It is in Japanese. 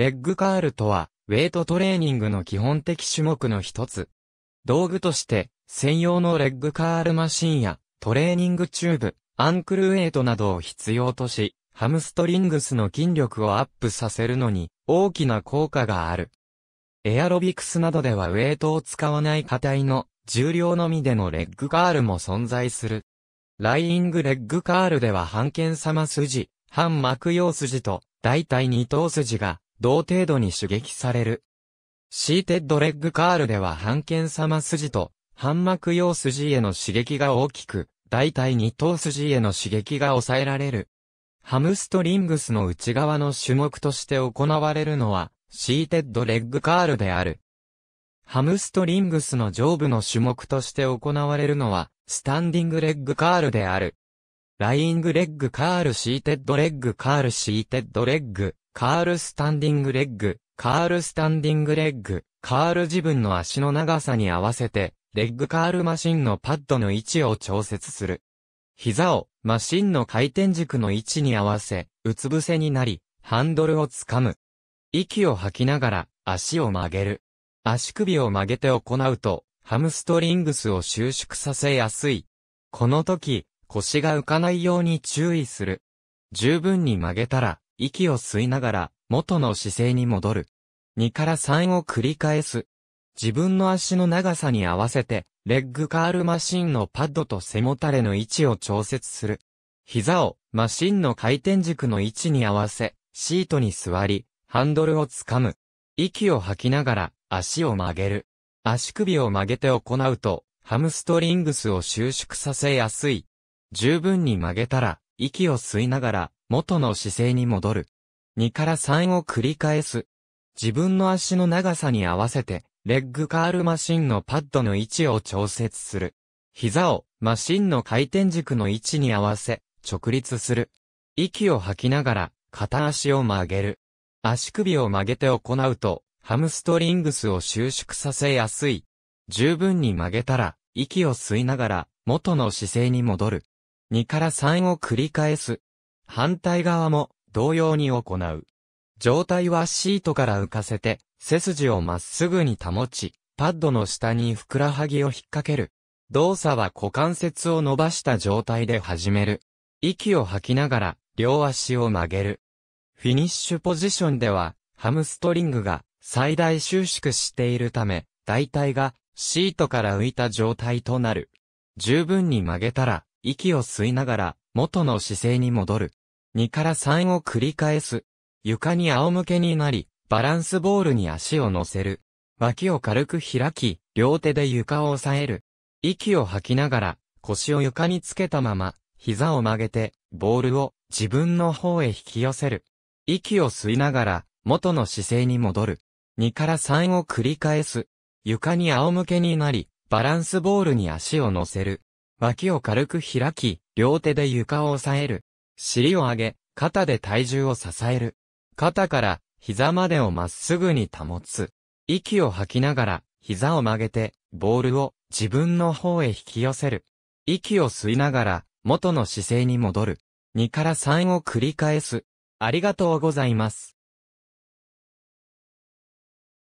レッグカールとは、ウェイトトレーニングの基本的種目の一つ。道具として、専用のレッグカールマシンや、トレーニングチューブ、アンクルウェイトなどを必要とし、ハムストリングスの筋力をアップさせるのに、大きな効果がある。エアロビクスなどではウェイトを使わない課体の、重量のみでのレッグカールも存在する。ライングレッグカールでは半剣様筋、半膜用筋と、大体二頭筋が同程度に刺激される。シーテッドレッグカールでは半剣様筋と半膜用筋への刺激が大きく、大体二頭筋への刺激が抑えられる。ハムストリングスの内側の種目として行われるのは、シーテッドレッグカールである。ハムストリングスの上部の種目として行われるのは、スタンディングレッグカールである。ライングレッグカールシーテッドレッグカールシーテッドレッグカールスタンディングレッグ、カールスタンディングレッグ、カール自分の足の長さに合わせて、レッグカールマシンのパッドの位置を調節する。膝をマシンの回転軸の位置に合わせ、うつ伏せになり、ハンドルをつかむ。息を吐きながら足を曲げる。足首を曲げて行うと、ハムストリングスを収縮させやすい。この時、腰が浮かないように注意する。十分に曲げたら、息を吸いながら、元の姿勢に戻る。2から3を繰り返す。自分の足の長さに合わせて、レッグカールマシンのパッドと背もたれの位置を調節する。膝をマシンの回転軸の位置に合わせ、シートに座り、ハンドルをつかむ。息を吐きながら足を曲げる。足首を曲げて行うと、ハムストリングスを収縮させやすい。十分に曲げたら、息を吸いながら元の姿勢に戻る。2から3を繰り返す。自分の足の長さに合わせて、レッグカールマシンのパッドの位置を調節する。膝をマシンの回転軸の位置に合わせ、直立する。息を吐きながら、片足を曲げる。足首を曲げて行うと、ハムストリングスを収縮させやすい。十分に曲げたら、息を吸いながら、元の姿勢に戻る。2から3を繰り返す。反対側も同様に行う。状態はシートから浮かせて、背筋をまっすぐに保ち、パッドの下にふくらはぎを引っ掛ける。動作は股関節を伸ばした状態で始める。息を吐きながら、両足を曲げる。フィニッシュポジションでは、ハムストリングが最大収縮しているため、大体がシートから浮いた状態となる。十分に曲げたら、息を吸いながら、元の姿勢に戻る。2から3を繰り返す。床に仰向けになり、バランスボールに足を乗せる。脇を軽く開き、両手で床を押さえる。息を吐きながら、腰を床につけたまま、膝を曲げて、ボールを自分の方へ引き寄せる。息を吸いながら、元の姿勢に戻る。2から3を繰り返す。床に仰向けになり、バランスボールに足を乗せる。脇を軽く開き、両手で床を押さえる。尻を上げ、肩で体重を支える。肩から膝までをまっすぐに保つ。息を吐きながら、膝を曲げて、ボールを自分の方へ引き寄せる。息を吸いながら、元の姿勢に戻る。2から3を繰り返す。ありがとうございます。